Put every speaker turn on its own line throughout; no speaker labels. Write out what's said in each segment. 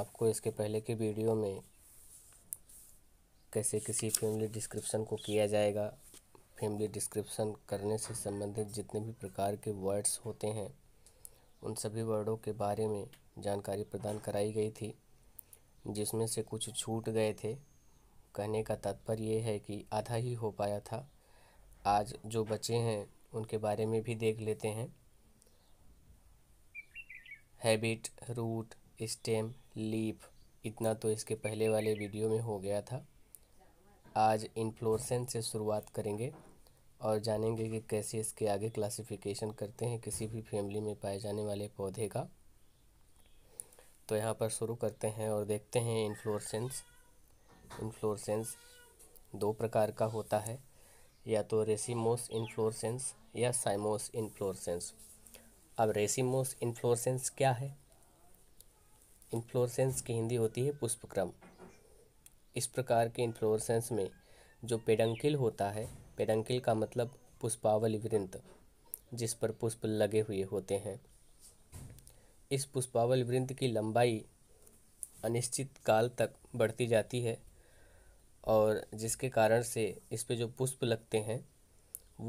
आपको इसके पहले के वीडियो में कैसे किसी फैमिली डिस्क्रिप्शन को किया जाएगा फैमिली डिस्क्रिप्शन करने से संबंधित जितने भी प्रकार के वर्ड्स होते हैं उन सभी वर्डों के बारे में जानकारी प्रदान कराई गई थी जिसमें से कुछ छूट गए थे कहने का तात्पर्य ये है कि आधा ही हो पाया था आज जो बचे हैं उनके बारे में भी देख लेते हैं हैबिट रूट स्टेम लीफ इतना तो इसके पहले वाले वीडियो में हो गया था आज इनफ्लोरसेंस से शुरुआत करेंगे और जानेंगे कि कैसे इसके आगे क्लासिफिकेशन करते हैं किसी भी फैमिली में पाए जाने वाले पौधे का तो यहाँ पर शुरू करते हैं और देखते हैं इन्फ्लोरसेंस इन्फ्लोरसेंस दो प्रकार का होता है या तो रेसिमोस इन्फ्लोरसेंस या साइमोस इन्फ्लोरसेंस अब रेसिमोस इन्फ्लोरसेंस क्या है इन्फ्लोरसेंस की हिंदी होती है पुष्पक्रम इस प्रकार के इन्फ्लोरसेंस में जो पेडंकिल होता है पेडंकिल का मतलब पुष्पावली वृंत जिस पर पुष्प लगे हुए होते हैं इस पुष्पावल वृंत की लंबाई अनिश्चित काल तक बढ़ती जाती है और जिसके कारण से इस पे जो पुष्प लगते हैं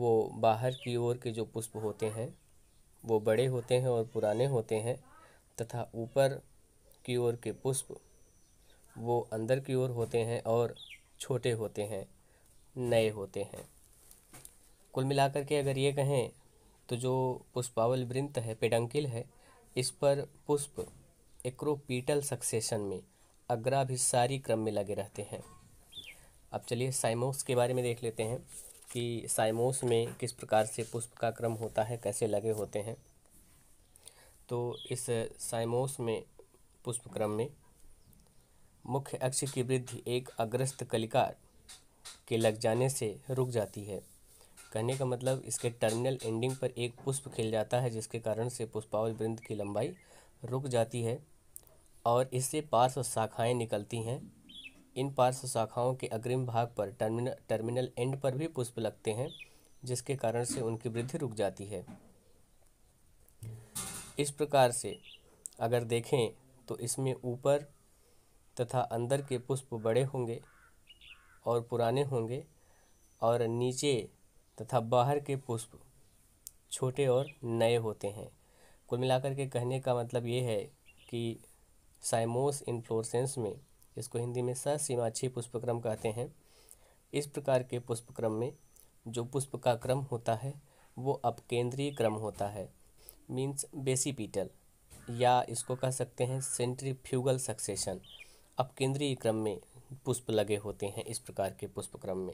वो बाहर की ओर के जो पुष्प होते हैं वो बड़े होते हैं और पुराने होते हैं तथा ऊपर की ओर के पुष्प वो अंदर की ओर होते हैं और छोटे होते हैं नए होते हैं कुल मिलाकर के अगर ये कहें तो जो पुष्पावल वृंत है पेडंकिल है इस पर पुष्प एक्रोपीटल सक्सेशन में अग्राभिसारी क्रम में लगे रहते हैं अब चलिए साइमोस के बारे में देख लेते हैं कि साइमोस में किस प्रकार से पुष्प का क्रम होता है कैसे लगे होते हैं तो इस साइमोस में पुष्पक्रम में मुख्य अक्ष की वृद्धि एक अग्रस्त कलिका के लग जाने से रुक जाती है कहने का मतलब इसके टर्मिनल एंडिंग पर एक पुष्प खिल जाता है जिसके कारण से पुष्पावल वृंद की लंबाई रुक जाती है और इससे पार्श्व शाखाएं निकलती हैं इन पार्श्व शाखाओं के अग्रिम भाग पर टर्मिनल टर्मिनल एंड पर भी पुष्प लगते हैं जिसके कारण से उनकी वृद्धि रुक जाती है इस प्रकार से अगर देखें तो इसमें ऊपर तथा अंदर के पुष्प बड़े होंगे और पुराने होंगे और नीचे तथा बाहर के पुष्प छोटे और नए होते हैं कुल मिलाकर के कहने का मतलब ये है कि साइमोस इन्फ्लोरसेंस में इसको हिंदी में ससीमाक्षी पुष्पक्रम कहते हैं इस प्रकार के पुष्पक्रम में जो पुष्प का क्रम होता है वो अपकेंद्रीय क्रम होता है मीन्स बेसी पीटल या इसको कह सकते हैं सेंट्रीफ्यूगल सक्सेशन अब केंद्रीय क्रम में पुष्प लगे होते हैं इस प्रकार के पुष्प क्रम में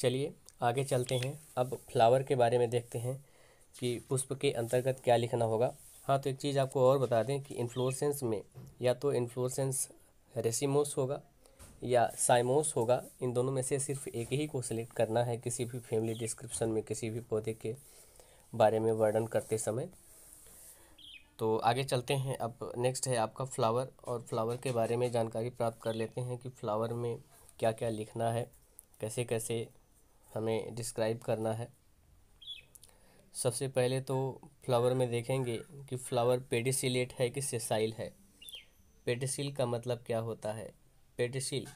चलिए आगे चलते हैं अब फ्लावर के बारे में देखते हैं कि पुष्प के अंतर्गत क्या लिखना होगा हाँ तो एक चीज़ आपको और बता दें कि इन्फ्लोरसेंस में या तो इन्फ्लोरसेंस रेसिमोस होगा या साइमोस होगा इन दोनों में से सिर्फ एक ही को सिलेक्ट करना है किसी भी फैमिली डिस्क्रिप्शन में किसी भी पौधे के बारे में वर्णन करते समय तो आगे चलते हैं अब नेक्स्ट है आपका फ्लावर और फ्लावर के बारे में जानकारी प्राप्त कर लेते हैं कि फ्लावर में क्या क्या लिखना है कैसे कैसे हमें डिस्क्राइब करना है सबसे पहले तो फ्लावर में देखेंगे कि फ्लावर पेडिसिलेट है कि सेसाइल है पेडिसिल का मतलब क्या होता है पेडिसिल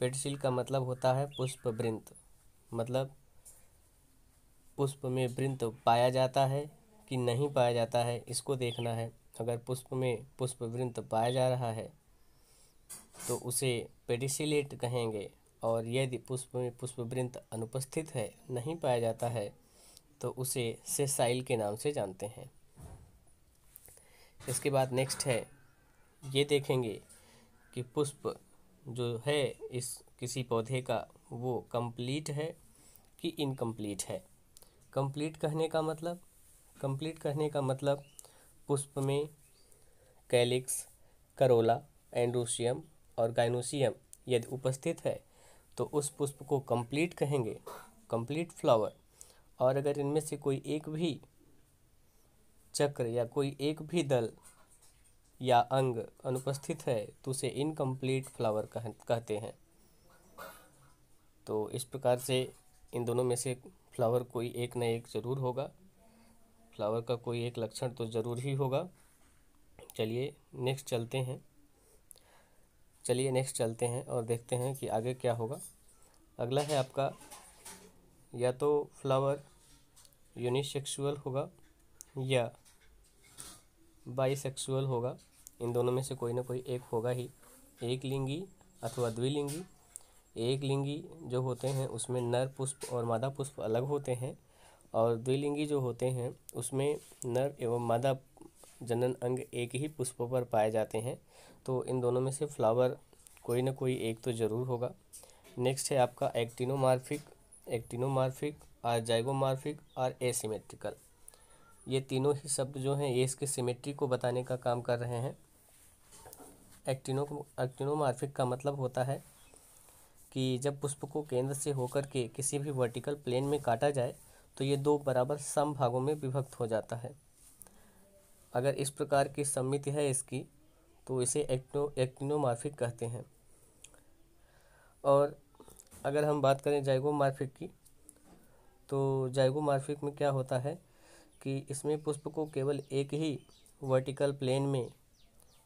पेडिसिल का मतलब होता है पुष्प वृंत मतलब पुष्प में वृंत पाया जाता है कि नहीं पाया जाता है इसको देखना है अगर पुष्प में पुष्प वृंत पाया जा रहा है तो उसे पेडिसिलेट कहेंगे और यदि पुष्प में पुष्प वृंत अनुपस्थित है नहीं पाया जाता है तो उसे सेसाइल के नाम से जानते हैं इसके बाद नेक्स्ट है ये देखेंगे कि पुष्प जो है इस किसी पौधे का वो कंप्लीट है कि इनकम्प्लीट है कंप्लीट कहने का मतलब कंप्लीट करने का मतलब पुष्प में कैलिक्स करोला एंड्रोशियम और गाइनोशियम यदि उपस्थित है तो उस पुष्प को कंप्लीट कहेंगे कंप्लीट फ्लावर और अगर इनमें से कोई एक भी चक्र या कोई एक भी दल या अंग अनुपस्थित है तो उसे इनकम्प्लीट फ्लावर कह कहते हैं तो इस प्रकार से इन दोनों में से फ्लावर कोई एक न एक ज़रूर होगा फ्लावर का कोई एक लक्षण तो ज़रूर ही होगा चलिए नेक्स्ट चलते हैं चलिए नेक्स्ट चलते हैं और देखते हैं कि आगे क्या होगा अगला है आपका या तो फ्लावर यूनिसेक्सुअल होगा या बाइसेक्सुअल होगा इन दोनों में से कोई ना कोई एक होगा ही एक लिंगी अथवा द्विलिंगी एक लिंगी जो होते हैं उसमें नर पुष्प और मादा पुष्प अलग होते हैं और द्विलिंगी जो होते हैं उसमें नर एवं मादा जनन अंग एक ही पुष्प पर पाए जाते हैं तो इन दोनों में से फ्लावर कोई ना कोई एक तो ज़रूर होगा नेक्स्ट है आपका एक्टिनोमार्फिक एक्टिनोमार्फिक और जाइगोमार्फिक और एसीमेट्रिकल ये तीनों ही शब्द जो हैं ये इसके सिमेट्री को बताने का काम कर रहे हैं एक्टिनो एक्टिनोमार्फिक का मतलब होता है कि जब पुष्प को केंद्र से होकर के किसी भी वर्टिकल प्लेन में काटा जाए तो ये दो बराबर सम भागों में विभक्त हो जाता है अगर इस प्रकार की सम्मिति है इसकी तो इसे एक्टिनो एक्टिनोमार्फिक कहते हैं और अगर हम बात करें जाइगोमार्फिक की तो जाइगोमार्फिक में क्या होता है कि इसमें पुष्प को केवल एक ही वर्टिकल प्लेन में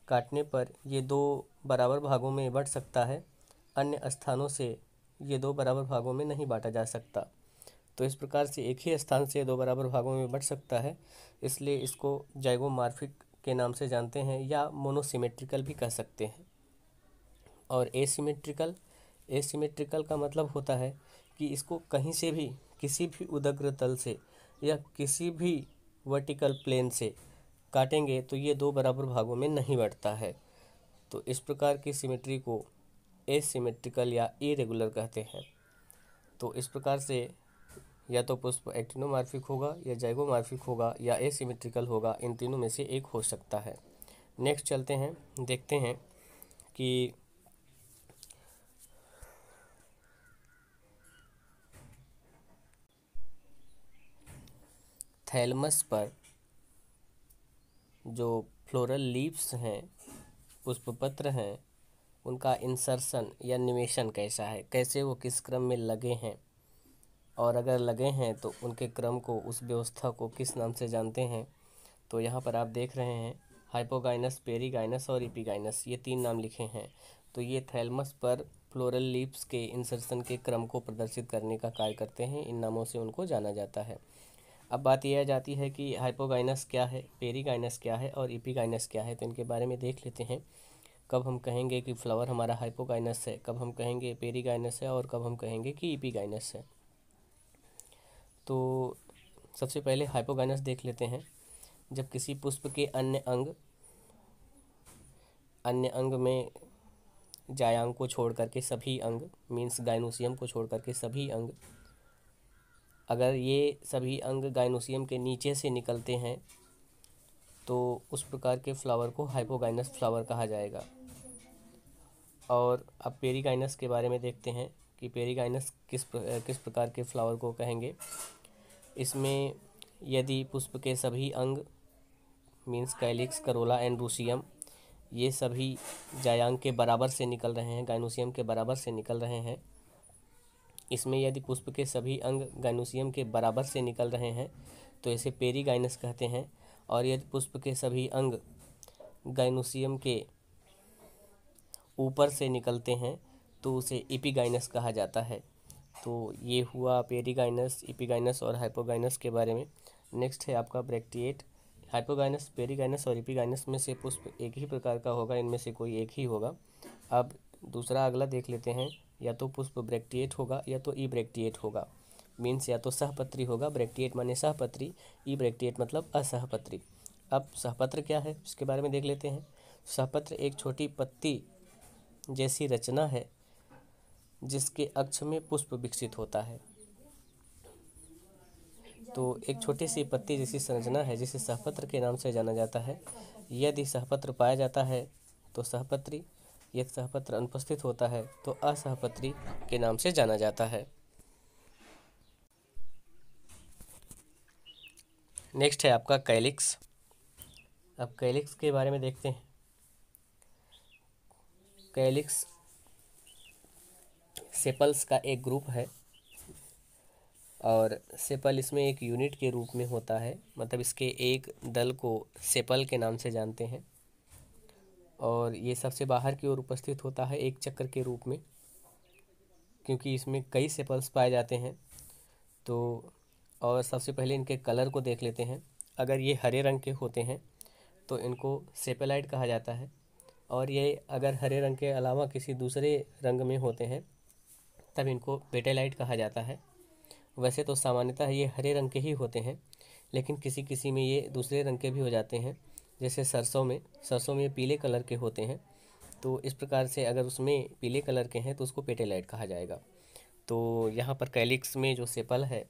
काटने पर ये दो बराबर भागों में बट सकता है अन्य स्थानों से ये दो बराबर भागों में नहीं बांटा जा सकता तो इस प्रकार से एक ही स्थान से दो बराबर भागों में बट सकता है इसलिए इसको जाइगोमार्फिक के नाम से जानते हैं या मोनोसीमेट्रिकल भी कह सकते हैं और एसीमेट्रिकल एसीमेट्रिकल का मतलब होता है कि इसको कहीं से भी किसी भी उदग्र तल से या किसी भी वर्टिकल प्लेन से काटेंगे तो ये दो बराबर भागों में नहीं बढ़ता है तो इस प्रकार की सिमेट्री को एसिमेट्रिकल या इरेगुलर कहते हैं तो इस प्रकार से या तो पुष्प एक्टिनोमार्फिक होगा या जैगोमार्फिक होगा या एसिमेट्रिकल होगा इन तीनों में से एक हो सकता है नेक्स्ट चलते हैं देखते हैं कि थैलमस पर जो फ्लोरल लीव्स हैं पुष्प पत्र हैं उनका इंसर्शन या निवेशन कैसा है कैसे वो किस क्रम में लगे हैं और अगर लगे हैं तो उनके क्रम को उस व्यवस्था को किस नाम से जानते हैं तो यहाँ पर आप देख रहे हैं हाइपोगाइनस पेरीगाइनस और इपीगाइनस ये तीन नाम लिखे हैं तो ये थैलमस पर फ्लोरल लीप्स के इंसर्शन के क्रम को प्रदर्शित करने का कार्य करते हैं इन नामों से उनको जाना जाता है अब बात यह आ जाती है कि हाइपोगाइनस क्या है पेरीगाइनस क्या है और इपीगाइनस क्या है तो इनके बारे में देख लेते हैं कब हम कहेंगे कि फ्लावर हमारा हाइपोगाइनस है कब हम कहेंगे पेरीगाइनस है और कब हम कहेंगे कि इपीगाइनस है तो सबसे पहले हाइपोगाइनस देख लेते हैं जब किसी पुष्प के अन्य अंग अन्य अंग में जायांग को छोड़ करके सभी अंग मीन्स गाइनोसियम को छोड़ करके सभी अंग अगर ये सभी अंग गाइनोसियम के नीचे से निकलते हैं तो उस प्रकार के फ्लावर को हाइपोगाइनस फ्लावर कहा जाएगा और अब पेरीगाइनस के बारे में देखते हैं कि पेरीगाइनस किस किस प्रकार के फ्लावर को कहेंगे इसमें यदि पुष्प के सभी अंग means calyx corolla androecium ये सभी जायांग के बराबर से निकल रहे हैं गाइनोसियम के बराबर से निकल रहे हैं इसमें यदि पुष्प के सभी अंग गाइनोसियम के बराबर से निकल रहे हैं तो इसे पेरी गाइनस कहते हैं और यदि पुष्प के सभी अंग गाइनोसियम के ऊपर से निकलते हैं तो उसे इपिगाइनस कहा जाता है तो ये हुआ पेरीगाइनस इपीगाइनस और हाइपोगाइनस के बारे में नेक्स्ट है आपका ब्रैक्टिएट हाइपोगाइनस पेरीगाइनस और इपीगाइनस में से पुष्प एक ही प्रकार का होगा इनमें से कोई एक ही होगा अब दूसरा अगला देख लेते हैं या तो पुष्प ब्रैक्टिएट होगा या तो ई ब्रैक्टिएट होगा मीन्स या तो सहपत्री होगा ब्रैक्टिएट माने सहपत्री ई ब्रैक्टिएट मतलब असहपत्री अब सहपत्र क्या है इसके बारे में देख लेते हैं सहपत्र एक छोटी पत्ती जैसी रचना है जिसके अक्ष में पुष्प विकसित होता है तो एक छोटी सी पत्ती जैसी संरचना है जिसे सहपत्र के नाम से जाना जाता है यदि सहपत्र पाया जाता है तो सहपत्री यदि सहपत्र अनुपस्थित होता है तो असहपत्री के नाम से जाना जाता है नेक्स्ट है आपका कैलिक्स अब कैलिक्स के बारे में देखते हैं कैलिक्स सेपल्स का एक ग्रुप है और सेपल इसमें एक यूनिट के रूप में होता है मतलब इसके एक दल को सेपल के नाम से जानते हैं और ये सबसे बाहर की ओर उपस्थित होता है एक चक्र के रूप में क्योंकि इसमें कई सेपल्स पाए जाते हैं तो और सबसे पहले इनके कलर को देख लेते हैं अगर ये हरे रंग के होते हैं तो इनको सेपेलाइट कहा जाता है और ये अगर हरे रंग के अलावा किसी दूसरे रंग में होते हैं तब इनको बेटेलाइट कहा जाता है वैसे तो सामान्यतः ये हरे रंग के ही होते हैं लेकिन किसी किसी में ये दूसरे रंग के भी हो जाते हैं जैसे सरसों में सरसों में पीले कलर के होते हैं तो इस प्रकार से अगर उसमें पीले कलर के हैं तो उसको पेटेलाइट कहा जाएगा तो यहाँ पर कैलिक्स में जो सेपल है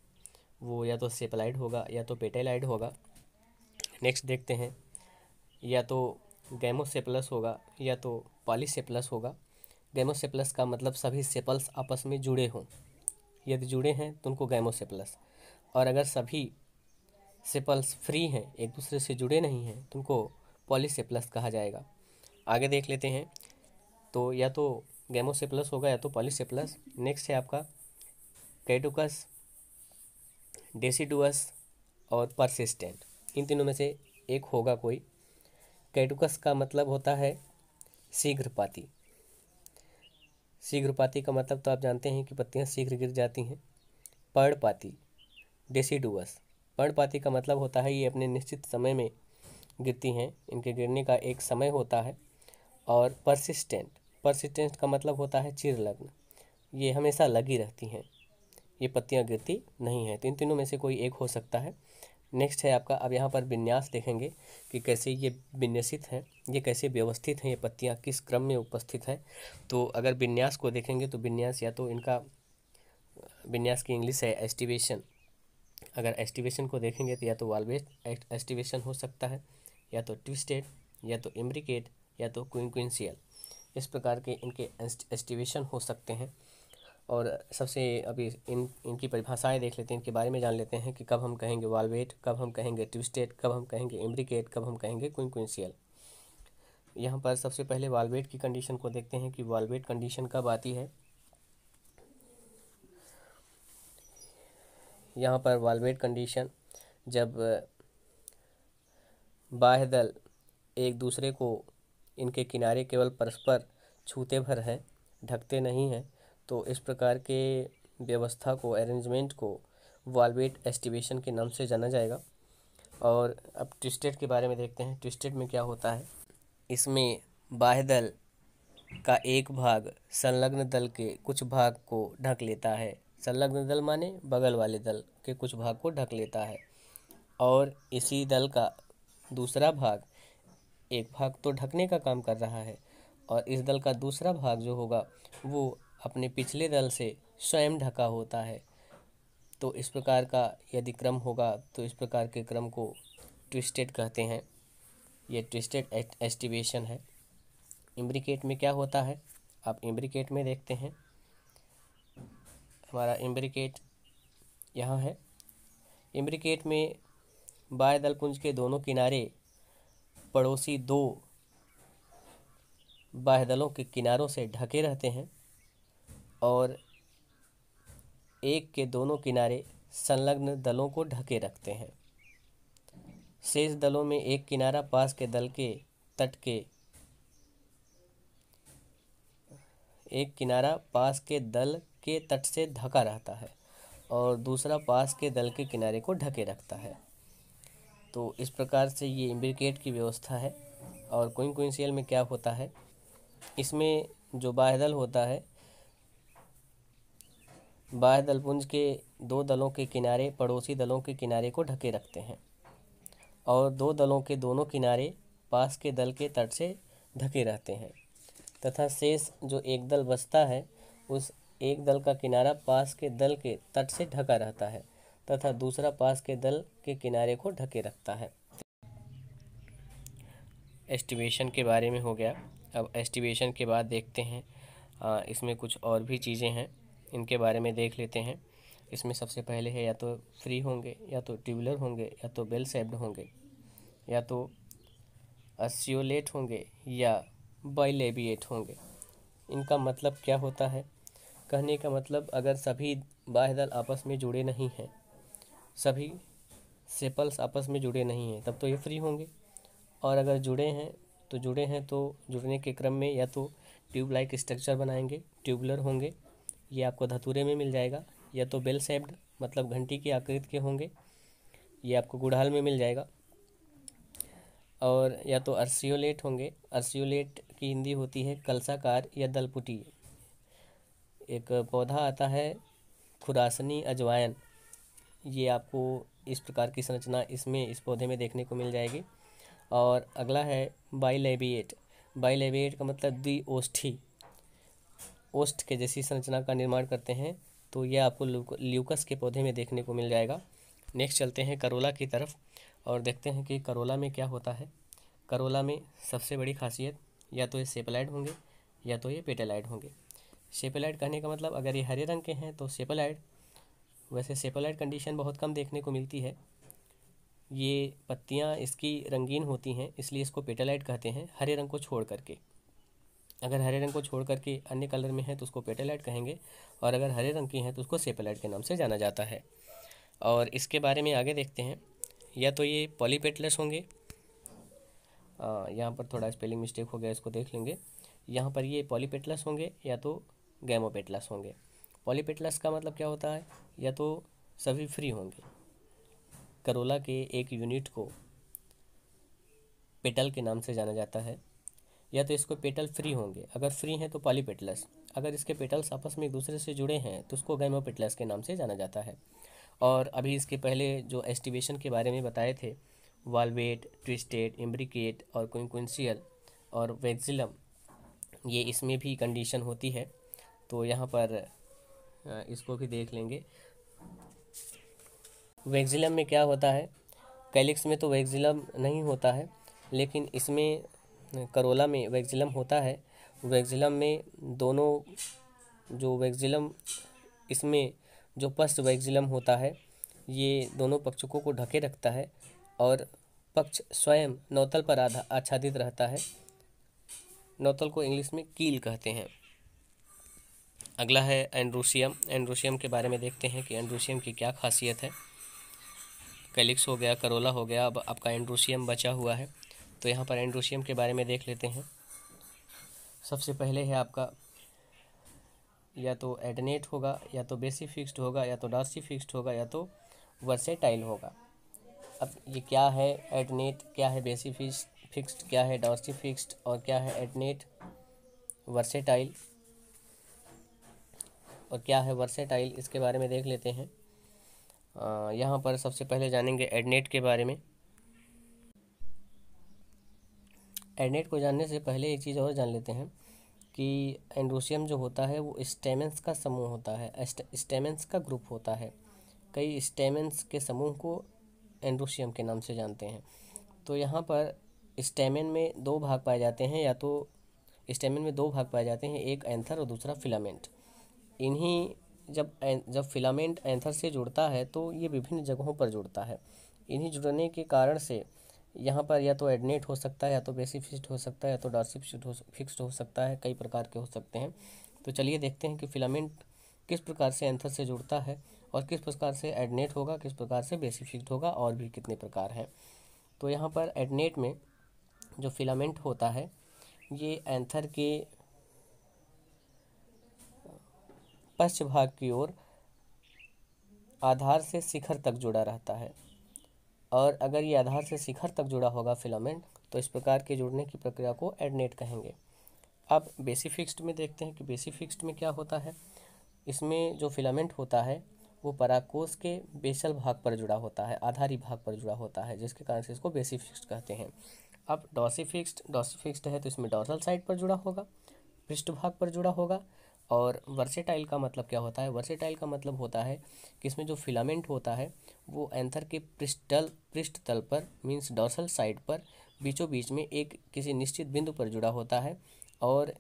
वो या तो सेपलाइड होगा या तो पेटेलाइट होगा नेक्स्ट देखते हैं या तो गैमोसेपलस होगा या तो पॉलीसेपलस होगा गैमोसेप्लस का मतलब सभी सेपल्स आपस में जुड़े हों यदि जुड़े हैं तो उनको गैमोसेप्लस और अगर सभी सेपल्स फ्री हैं एक दूसरे से जुड़े नहीं हैं तो उनको पॉलीसेप्लस कहा जाएगा आगे देख लेते हैं तो या तो गैमोसेप्लस होगा या तो पॉलीसेप्लस नेक्स्ट है आपका कैटोकस डेसीडुअस और परसिस्टेंट इन तीनों में से एक होगा कोई कैटुकस का मतलब होता है शीघ्रपाती शीघ्रपाती का मतलब तो आप जानते हैं कि पत्तियाँ शीघ्र गिर जाती हैं पर्णपाती डेसीडुअस पर्णपाती का मतलब होता है ये अपने निश्चित समय में गिरती हैं इनके गिरने का एक समय होता है और परसिस्टेंट परसिस्टेंट का मतलब होता है चिरलग्न ये हमेशा लगी रहती हैं ये पत्तियाँ गिरती नहीं हैं तो इन तीनों में से कोई एक हो सकता है नेक्स्ट है आपका अब यहाँ पर विन्यास देखेंगे कि कैसे ये विन्यासित हैं ये कैसे व्यवस्थित हैं ये पत्तियाँ किस क्रम में उपस्थित हैं तो अगर विन्यास को देखेंगे तो विन्यास या तो इनका विन्यास की इंग्लिश है एस्टिवेशन अगर एस्टिवेशन को देखेंगे तो या तो वालवेस्ट एस्टिवेशन हो सकता है या तो ट्विस्टेड या तो इम्ब्रिकेट या तो क्विंक्विंसियल इस प्रकार के इनके एस्टिवेशन हो सकते हैं और सबसे अभी इन इनकी परिभाषाएं देख लेते हैं इनके बारे में जान लेते हैं कि कब हम कहेंगे वालवेट कब हम कहेंगे ट्विस्टेड कब हम कहेंगे इम्रिकेट कब हम कहेंगे क्विंक्विंसियल यहाँ पर सबसे पहले वालवेट की कंडीशन को देखते हैं कि वालवेट कंडीशन कब आती है यहाँ पर वालवेट कंडीशन जब बाह्य दल एक दूसरे को इनके किनारे केवल परस्पर छूते भर हैं ढकते नहीं हैं तो इस प्रकार के व्यवस्था को अरेंजमेंट को वालवेट एस्टिवेशन के नाम से जाना जाएगा और अब ट्विस्टेड के बारे में देखते हैं ट्विस्टेड में क्या होता है इसमें बाह्य दल का एक भाग संलग्न दल के कुछ भाग को ढक लेता है संलग्न दल माने बगल वाले दल के कुछ भाग को ढक लेता है और इसी दल का दूसरा भाग एक भाग तो ढकने का काम कर रहा है और इस दल का दूसरा भाग जो होगा वो अपने पिछले दल से स्वयं ढका होता है तो इस प्रकार का यदि क्रम होगा तो इस प्रकार के क्रम को ट्विस्टेड कहते हैं ये ट्विस्टेड एस्टिवेशन है इम्ब्रिकेट में क्या होता है आप इम्ब्रिकेट में देखते हैं हमारा इम्ब्रिकेट यहाँ है इम्ब्रिकेट में बाय दलपुंज के दोनों किनारे पड़ोसी दो दलों के किनारों से ढके रहते हैं और एक के दोनों किनारे संलग्न दलों को ढके रखते हैं शेष दलों में एक किनारा पास के दल के तट के एक किनारा पास के दल के तट से ढका रहता है और दूसरा पास के दल के किनारे को ढके रखता है तो इस प्रकार से ये इम्ब्रिकेट की व्यवस्था है और कोइन कोइंसियल में क्या होता है इसमें जो बाह्यदल होता है बाह्य दलपुंज के दो दलों के किनारे पड़ोसी दलों के किनारे को ढके रखते हैं और दो दलों के दोनों किनारे पास के दल के तट से ढके रहते हैं तथा शेष जो एक दल बचता है उस एक दल का किनारा पास के दल के तट से ढका रहता है तथा दूसरा पास के दल के किनारे को ढके रखता है एस्टिवेशन के बारे में हो गया अब एस्टिवेशन के बाद देखते हैं आ, इसमें कुछ और भी चीज़ें हैं इनके बारे में देख लेते हैं इसमें सबसे पहले है या तो फ्री होंगे या तो ट्यूबुलर होंगे या तो बेल सेप्ड होंगे या तो असियोलेट होंगे या बाइलेबिएट होंगे इनका मतलब क्या होता है कहने का मतलब अगर सभी बाह्य दल आपस में जुड़े नहीं हैं सभी सेपल्स आपस में जुड़े नहीं हैं तब तो ये फ्री होंगे और अगर जुड़े हैं तो जुड़े हैं तो जुड़ने के क्रम में या तो ट्यूब लाइक स्ट्रक्चर बनाएंगे ट्यूबुलर होंगे ये आपको धतूरे में मिल जाएगा या तो बेल सेप्ड मतलब घंटी की आकृति के होंगे ये आपको गुड़हाल में मिल जाएगा और या तो अर्सियोलेट होंगे अर्सियोलेट की हिंदी होती है कलसाकार या दलपुटी एक पौधा आता है खुरासनी अजवायन ये आपको इस प्रकार की संरचना इसमें इस पौधे में देखने को मिल जाएगी और अगला है बाइलेबिएट बाइलेबिएट का मतलब द्विओष्ठी ओष्ठ के जैसी संरचना का निर्माण करते हैं तो यह आपको ल्यूकस के पौधे में देखने को मिल जाएगा नेक्स्ट चलते हैं करोला की तरफ और देखते हैं कि करोला में क्या होता है करोला में सबसे बड़ी खासियत या तो ये सेपेलाइड होंगे या तो ये पेटेलाइड होंगे सेपेलाइड कहने का मतलब अगर ये हरे रंग के हैं तो सेपेलाइड वैसे सेपेलाइड कंडीशन बहुत कम देखने को मिलती है ये पत्तियाँ इसकी रंगीन होती हैं इसलिए इसको पेटेलाइट कहते हैं हरे रंग को छोड़ करके अगर हरे रंग को छोड़ करके अन्य कलर में है तो उसको पेटेलाइट कहेंगे और अगर हरे रंग की हैं तो उसको सेपेलाइट के नाम से जाना जाता है और इसके बारे में आगे देखते हैं या तो ये पॉलीपेटलस होंगे यहाँ पर थोड़ा स्पेलिंग मिस्टेक हो गया इसको देख लेंगे यहाँ पर ये पॉलीपेटलस होंगे या तो गैमोपेटलस होंगे पॉलीपेटलस का मतलब क्या होता है या तो सभी फ्री होंगे करोला के एक यूनिट को पेटल के नाम से जाना जाता है या तो इसको पेटल फ्री होंगे अगर फ्री हैं तो पॉलीपेटलस अगर इसके पेटल्स आपस में एक दूसरे से जुड़े हैं तो उसको गैमोपेटलस के नाम से जाना जाता है और अभी इसके पहले जो एस्टिवेशन के बारे में बताए थे वालवेट ट्विस्टेड इम्ब्रिकेट और क्विंकुंसियल और वेक्सिलम ये इसमें भी कंडीशन होती है तो यहाँ पर इसको भी देख लेंगे वेक्सिलम में क्या होता है कैलिक्स में तो वेक्सिलम नहीं होता है लेकिन इसमें करोला में वैक्जिलम होता है वैक्जिलम में दोनों जो वैक्जिलम इसमें जो पश्च वैक्जिलम होता है ये दोनों पक्षकों को ढके रखता है और पक्ष स्वयं नौतल पर आधा आच्छादित रहता है नौतल को इंग्लिश में कील कहते हैं अगला है एंड्रोशियम एंड्रोशियम के बारे में देखते हैं कि एंड्रोशियम की क्या खासियत है कैलिक्स हो गया करोला हो गया अब आपका एंड्रोशियम बचा हुआ है तो यहाँ पर एंड्रोशियम के बारे में देख लेते हैं सबसे पहले है आपका या तो एडनेट होगा या तो बेसी फिक्स्ड होगा या तो डार्सी फिक्स्ड होगा या तो वर्सेटाइल होगा अब ये क्या है एडनेट क्या है बेसी फिक्स्ड क्या है डार्सी फिक्स्ड और क्या है एडनेट वर्सेटाइल और क्या है वर्सेटाइल इसके बारे में देख लेते हैं यहाँ पर सबसे पहले जानेंगे एडनेट के बारे में एडनेट को जानने से पहले एक चीज़ और जान लेते हैं कि एंड्रोशियम जो होता है वो स्टेमेंस का समूह होता है स्टेमेंस का ग्रुप होता है कई स्टेमेंस के समूह को एंड्रोशियम के नाम से जानते हैं तो यहाँ पर स्टेमेन में दो भाग पाए जाते हैं या तो स्टेमेन में दो भाग पाए जाते हैं एक एंथर और दूसरा फिलामेंट इन्हीं जब जब फिलामेंट एंथर से जुड़ता है तो ये विभिन्न जगहों पर जुड़ता है इन्हीं जुड़ने के कारण से यहाँ पर या तो एडनेट हो सकता है या तो बेसिक फिक्स्ड हो सकता है या तो डार्सिक फिक्स्ड हो सकता है कई प्रकार के हो सकते हैं तो चलिए देखते हैं कि फिलामेंट किस प्रकार से एंथर से जुड़ता है और किस प्रकार से एडनेट होगा किस प्रकार से बेसिक फिक्स्ड होगा और भी कितने प्रकार हैं तो यहाँ पर एडनेट में जो फिलामेंट होता है ये एंथर के पश्च भाग की ओर आधार से शिखर तक जुड़ा रहता है और अगर ये आधार से शिखर तक जुड़ा होगा फिलामेंट तो इस प्रकार के जुड़ने की प्रक्रिया को एडनेट कहेंगे अब बेसिफिक्स्ड में देखते हैं कि बेसिफिक्स्ड में क्या होता है इसमें जो फिलामेंट होता है वो पराकोश के बेसल भाग पर जुड़ा होता है आधारी भाग पर जुड़ा होता है जिसके कारण से इसको बेसिफिक्सड कहते हैं अब डॉसीफिक्सड डॉसीफिक्सड है तो इसमें डॉसल साइड पर जुड़ा होगा पृष्ठभाग पर जुड़ा होगा और वर्सेटाइल का मतलब क्या होता है वर्सेटाइल का मतलब होता है कि इसमें जो फिलामेंट होता है वो एंथर के पृष्ठल पृष्ठ तल पर मीन्स डॉर्सल साइड पर बीचों बीच में एक किसी निश्चित बिंदु पर जुड़ा होता है और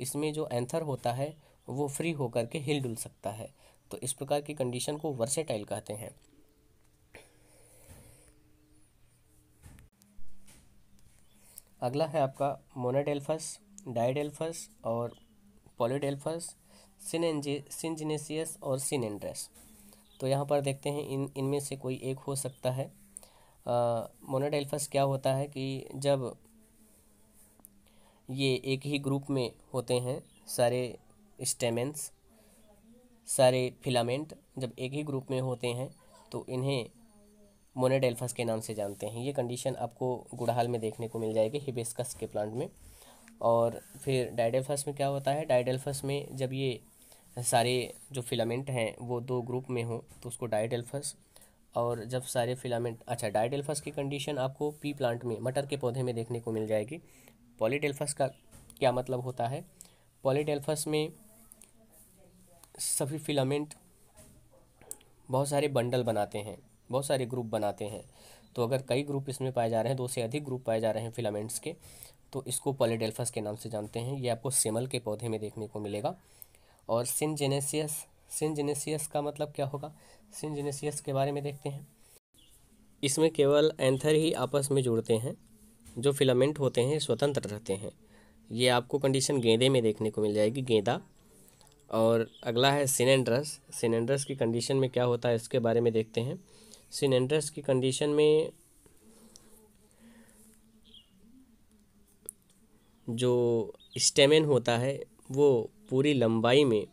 इसमें जो एंथर होता है वो फ्री होकर के हिल डुल सकता है तो इस प्रकार की कंडीशन को वर्सेटाइल कहते हैं अगला है आपका मोनाडेल्फस डाइडेल्फस और पॉलीडेल्फस सिनजिनेसियस सिंजनेसियस और सिनेंड्रेस तो यहाँ पर देखते हैं इन इनमें से कोई एक हो सकता है मोनाडेल्फस क्या होता है कि जब ये एक ही ग्रुप में होते हैं सारे स्टेमेंस सारे फिलामेंट जब एक ही ग्रुप में होते हैं तो इन्हें मोनेडेल्फस के नाम से जानते हैं ये कंडीशन आपको गुड़हाल में देखने को मिल जाएगी हिबिस्कस के प्लांट में और फिर डाइडेल्फस में क्या होता है डाइडेल्फस में जब ये सारे जो फिलामेंट हैं वो दो ग्रुप में हो तो उसको डाइडेल्फस और जब सारे फिलामेंट अच्छा डाइडेल्फस की कंडीशन आपको पी प्लांट में मटर के पौधे में देखने को मिल जाएगी पॉलीडेल्फस का क्या मतलब होता है पॉलीडेल्फस में सभी फिलामेंट बहुत सारे बंडल बनाते हैं बहुत सारे ग्रुप बनाते हैं तो अगर कई ग्रुप इसमें पाए जा रहे हैं दो से अधिक ग्रुप पाए जा रहे हैं फिलामेंट्स के तो इसको पॉलीडेल्फस के नाम से जानते हैं ये आपको सेमल के पौधे में देखने को मिलेगा और सिंजेनेसियस सिंजेनेसियस का मतलब क्या होगा सिंजेनेसियस के बारे में देखते हैं इसमें केवल एंथर ही आपस में जुड़ते हैं जो फिलामेंट होते हैं स्वतंत्र रहते हैं ये आपको कंडीशन गेंदे में देखने को मिल जाएगी गेंदा और अगला है सिनेंड्रस सिनेंड्रस की कंडीशन में क्या होता है इसके बारे में देखते हैं सिनेंड्रस की कंडीशन में जो स्टेमेन होता है वो पूरी लंबाई में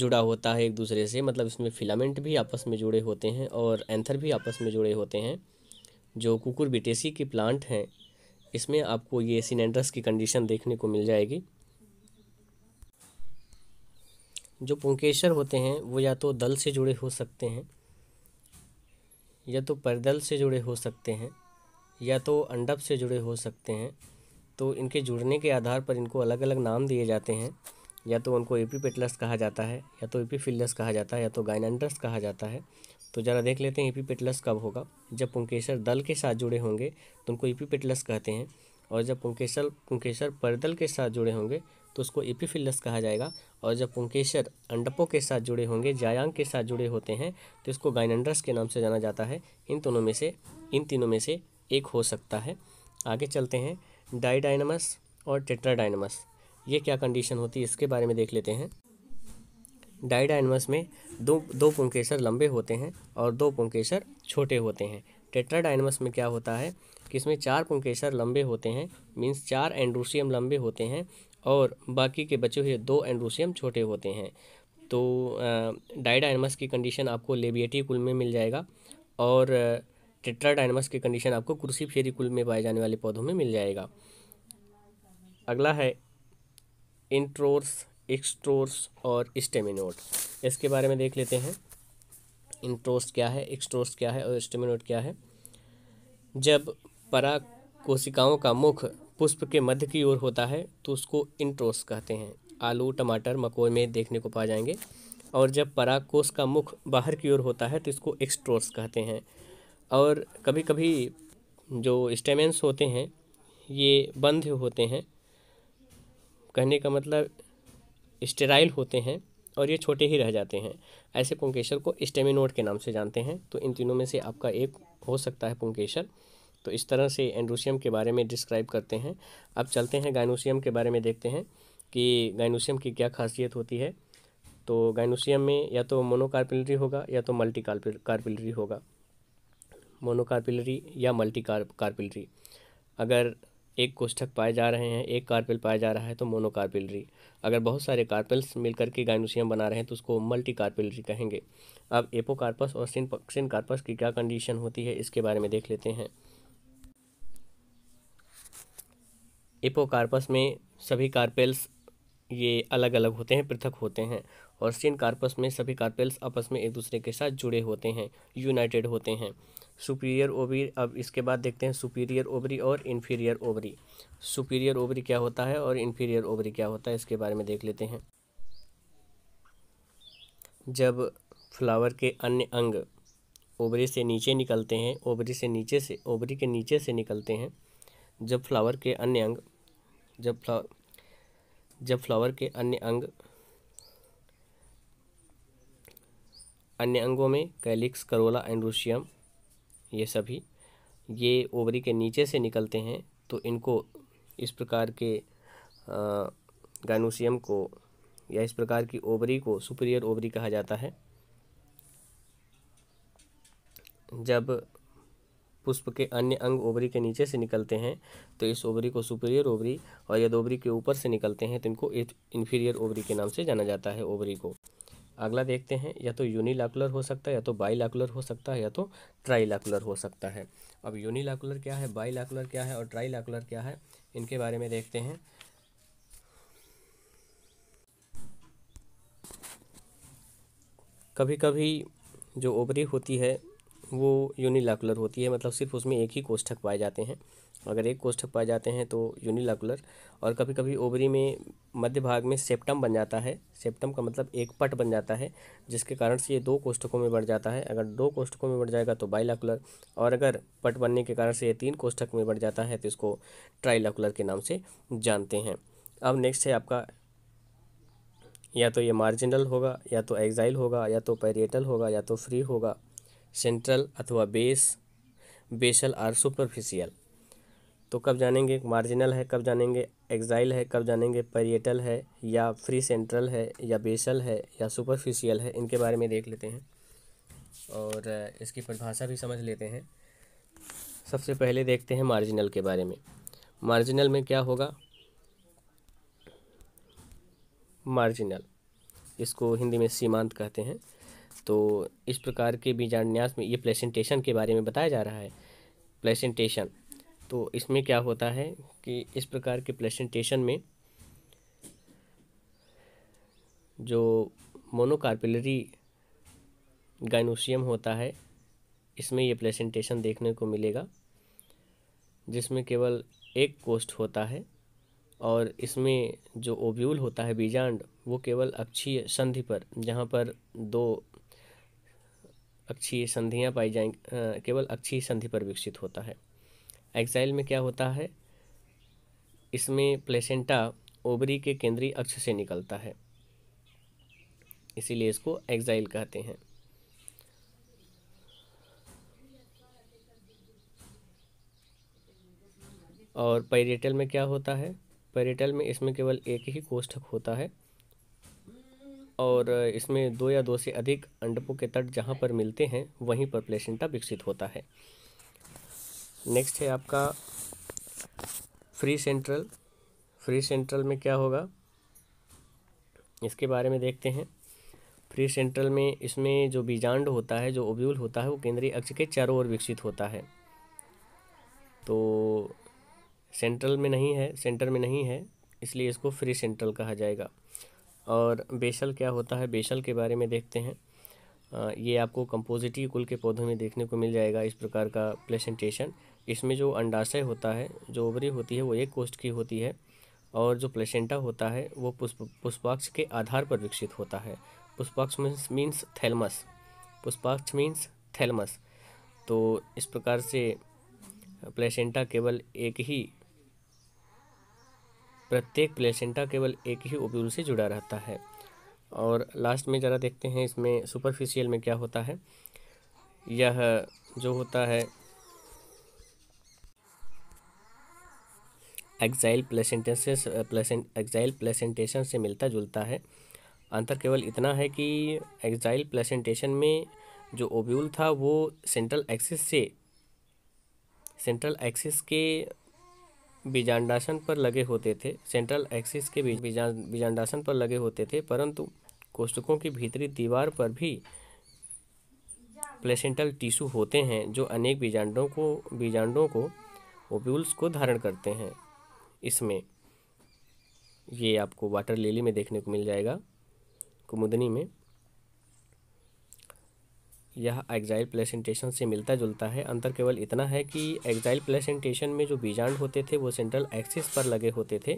जुड़ा होता है एक दूसरे से मतलब इसमें फिलामेंट भी आपस में जुड़े होते हैं और एंथर भी आपस में जुड़े होते हैं जो कुकुर बिटेसी की प्लांट हैं इसमें आपको ये सिनेंड्रस की कंडीशन देखने को मिल जाएगी जो पुंकेशर होते हैं वो या तो दल से जुड़े हो सकते हैं या तो परदल से जुड़े हो सकते हैं या तो अंडप से जुड़े हो सकते हैं तो इनके जुड़ने के आधार पर इनको अलग अलग नाम दिए जाते हैं या तो उनको एपीपेटलस कहा जाता है या तो एपीफिलस कहा जाता है या तो गाइनंडस कहा जाता है तो ज़रा देख लेते हैं एपीपेटलस कब होगा जब पुंकेसर दल के साथ जुड़े होंगे तो उनको एपीपेटलस कहते हैं और जब पुंकेसर पुंकेसर परदल के साथ जुड़े होंगे तो उसको एपीफिलस कहा जाएगा और जब पुंकेसर अंडपों के साथ जुड़े होंगे जायांग के साथ जुड़े होते हैं तो इसको गाइनंडरस के नाम से जाना जाता है इन दोनों में से इन तीनों में से एक हो सकता है आगे चलते हैं डाइडाइनमस और टेट्राडाइनमस ये क्या कंडीशन होती है इसके बारे में देख लेते हैं डाइडाइनमस में दो दो पुंकेसर लंबे होते हैं और दो पुंकेसर छोटे होते हैं टेट्राडाइनमस में क्या होता है कि इसमें चार पुंकेसर लंबे होते हैं मीन्स चार एंड्रोशियम लंबे होते हैं और बाकी के बचे हुए दो एंड्रोशियम छोटे होते हैं तो डाइडाइनमस की कंडीशन आपको लेबिएटी कुल में मिल जाएगा और टेट्राडाइनमस की कंडीशन आपको कुर्सी फेरी कुल में पाए जाने वाले पौधों में मिल जाएगा अगला है इंट्रोर्स एक्सट्रोर्स और स्टेमिनोट इसके बारे में देख लेते हैं इंट्रोस क्या है एक्सट्रोस क्या है और स्टेमिनोट क्या है जब परा कोशिकाओं का मुख पुष्प के मध्य की ओर होता है तो उसको इंट्रोस कहते हैं आलू टमाटर मकोई में देखने को पा जाएंगे और जब पराग कोष का मुख बाहर की ओर होता है तो इसको एक्सट्रोस कहते हैं और कभी कभी जो स्टेमेंस होते हैं ये बंद होते हैं कहने का मतलब स्टेराइल होते हैं और ये छोटे ही रह जाते हैं ऐसे पुंकेशर को स्टेमिनोड के नाम से जानते हैं तो इन तीनों में से आपका एक हो सकता है पुंकेशर तो इस तरह से एंड्रोशियम के बारे में डिस्क्राइब करते हैं अब चलते हैं गाइनोशियम के बारे में देखते हैं कि गाइनोशियम की क्या खासियत होती है तो गाइनोशियम में या तो मोनोकार्पिलरी होगा या तो मल्टी कार्पिलरी होगा मोनोकार्पिलरी या मल्टी कार्पिलरी अगर एक कोष्ठक पाए जा रहे हैं एक कार्पेल पाया जा रहा है तो मोनोकार्पिलरी अगर बहुत सारे कार्पेल्स मिलकर के गाइनोसियम बना रहे हैं तो उसको मल्टी कार्पिलरी कहेंगे अब एपोकार्पस और सिन कार्पस की क्या कंडीशन होती है इसके बारे में देख लेते हैं एपोकार्पस में सभी कार्पेल्स ये अलग अलग होते हैं पृथक होते हैं और कार्पस में सभी कार्पेल्स आपस में एक दूसरे के साथ जुड़े होते हैं यूनाइटेड होते हैं सुपीरियर ओवरी अब इसके बाद देखते हैं सुपीरियर ओवरी और इन्फीरियर ओवरी सुपीरियर ओवरी क्या होता है और इन्फीरियर ओवरी क्या होता है इसके बारे में देख लेते हैं जब फ्लावर के अन्य अंग ओवरी से नीचे निकलते हैं ओवरी से नीचे से ओवरी के नीचे से निकलते हैं जब फ्लावर के अन्य अंग जब फ्लावर जब फ्लावर के अन्य अंग अन्य अंगों में कैलिक्स करोला एंड्रोशियम ये सभी ये ओवरी के नीचे से निकलते हैं तो इनको इस प्रकार के गाइनोशियम को या इस प्रकार की ओवरी को सुपीरियर ओवरी कहा जाता है जब पुष्प के अन्य अंग ओवरी के नीचे से निकलते हैं तो इस ओवरी को सुपीरियर ओवरी और यदि ओवरी के ऊपर से निकलते हैं तो इनको इन्फीरियर ओवरी के नाम से जाना जाता है ओवरी को अगला देखते हैं या तो यूनिलाकुलर हो सकता है या तो बाईलाकुलर हो सकता है या तो ट्राईलाकुलर हो सकता है अब यूनिलाकुलर क्या है बाईलाकुलर क्या है और ट्राईलाकुलर क्या है इनके बारे में देखते हैं कभी कभी जो ओवरी होती है वो यूनिलाकुलर होती है मतलब सिर्फ उसमें एक ही कोष्ठक पाए जाते हैं अगर एक कोष्ठक पाए जाते हैं तो यूनिलाकुलर और कभी कभी ओवरी में मध्य भाग में सेप्टम बन जाता है सेप्टम का मतलब एक पट बन जाता है जिसके कारण से ये दो कोष्ठकों में बढ़ जाता है अगर दो कोष्ठकों में बढ़ जाएगा तो बाईलाकुलर और अगर पट बनने के कारण से ये तीन कोष्ठक में बढ़ जाता है तो इसको ट्राइलाकुलर के नाम से जानते हैं अब नेक्स्ट है आपका या तो ये मार्जिनल होगा या तो एग्जाइल होगा या तो पेरिएटल होगा या तो फ्री होगा सेंट्रल अथवा बेस बेसल और सुपरफिशियल तो कब जानेंगे मार्जिनल है कब जानेंगे एक्साइल है कब जानेंगे पेरिएटल है या फ्री सेंट्रल है या बेसल है या सुपरफिशियल है इनके बारे में देख लेते हैं और इसकी परिभाषा भी समझ लेते हैं सबसे पहले देखते हैं मार्जिनल के बारे में मार्जिनल में क्या होगा मार्जिनल इसको हिंदी में सीमांत कहते हैं तो इस प्रकार के बीजान्यास में ये प्लेसेंटेशन के बारे में बताया जा रहा है प्लेसेंटेशन तो इसमें क्या होता है कि इस प्रकार के प्लेसेंटेशन में जो मोनोकार्पिलरी गाइनोशियम होता है इसमें ये प्लेसेंटेशन देखने को मिलेगा जिसमें केवल एक कोस्ट होता है और इसमें जो ओव्यूल होता है बीजांड वो केवल अक्षीय संधि पर जहाँ पर दो अक्षीय संधियाँ पाई जाएंगी केवल अक्षीय संधि पर विकसित होता है एक्साइल में क्या होता है इसमें प्लेसेंटा ओबरी के केंद्रीय अक्ष से निकलता है इसीलिए इसको एक्साइल कहते हैं और पेरिटल में क्या होता है पेरिटल में इसमें केवल एक ही कोष्ठक होता है और इसमें दो या दो से अधिक अंडपों के तट जहाँ पर मिलते हैं वहीं पर प्लेसेंटा विकसित होता है नेक्स्ट है आपका फ्री सेंट्रल फ्री सेंट्रल में क्या होगा इसके बारे में देखते हैं फ्री सेंट्रल में इसमें जो बीजांड होता है जो ओब्यूल होता है वो केंद्रीय अक्ष के चारों ओर विकसित होता है तो सेंट्रल में नहीं है सेंटर में नहीं है इसलिए इसको फ्री सेंट्रल कहा जाएगा और बेशल क्या होता है बेशल के बारे में देखते हैं आ, ये आपको कंपोजिटी कुल के पौधों में देखने को मिल जाएगा इस प्रकार का प्लेसेंटेशन इसमें जो अंडाशय होता है जो ओवरी होती है वो एक कोष्ठ की होती है और जो प्लेसेंटा होता है वो पुष्प पुष्पाक्ष के आधार पर विकसित होता है पुष्पाक्ष मीन्स मीन्स थैलमस पुष्पाक्ष मीन्स थैलमस तो इस प्रकार से प्लेसेंटा केवल एक ही प्रत्येक प्लेसेंटा केवल एक ही ओब्यूल से जुड़ा रहता है और लास्ट में ज़रा देखते हैं इसमें सुपरफिशियल में क्या होता है यह जो होता है एक्जाइल प्लेसेंटेसेस प्लेसेंट एक्जाइल प्लेसेंटेशन से मिलता जुलता है अंतर केवल इतना है कि एक्जाइल प्लेसेंटेशन में जो ओब्यूल था वो सेंट्रल एक्सिस से सेंट्रल एक्सिस के बीजांडासन पर लगे होते थे सेंट्रल एक्सिस के बीजांडासन पर लगे होते थे परंतु कोष्टकों की भीतरी दीवार पर भी प्लेसेंटल टिश्यू होते हैं जो अनेक बीजांडों को बीजांडों को ओब्यूल्स को धारण करते हैं इसमें ये आपको वाटर लिली में देखने को मिल जाएगा कुमुदनी में यह एग्जाइल प्लेसेंटेशन से मिलता जुलता है अंतर केवल इतना है कि एग्जाइल प्लेसेंटेशन में जो बीजांड होते थे वो सेंट्रल एक्सिस पर लगे होते थे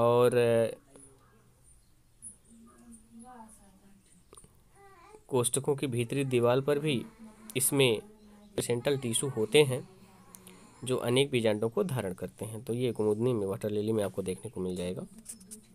और कोष्टकों की भीतरी दीवार पर भी इसमें सेंट्रल टीशू होते हैं जो अनेक बीजांडों को धारण करते हैं तो ये कुमुदनी में वाटर लिली में आपको देखने को मिल जाएगा